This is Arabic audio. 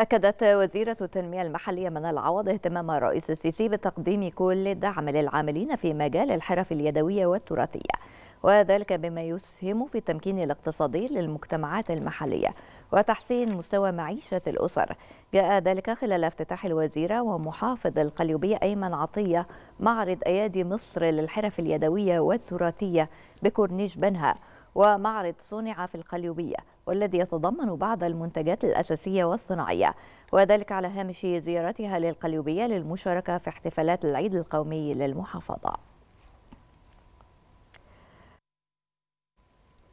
أكدت وزيرة التنمية المحلية من العوض اهتمام الرئيس السيسي بتقديم كل الدعم للعاملين في مجال الحرف اليدوية والتراثية وذلك بما يسهم في التمكين الاقتصادي للمجتمعات المحلية وتحسين مستوى معيشة الأسر جاء ذلك خلال افتتاح الوزيرة ومحافظ القليوبية أيمن عطية معرض أيادي مصر للحرف اليدوية والتراثية بكورنيش بنها ومعرض صنع في القليوبية والذي يتضمن بعض المنتجات الأساسية والصناعية وذلك على هامش زيارتها للقليوبية للمشاركة في احتفالات العيد القومي للمحافظة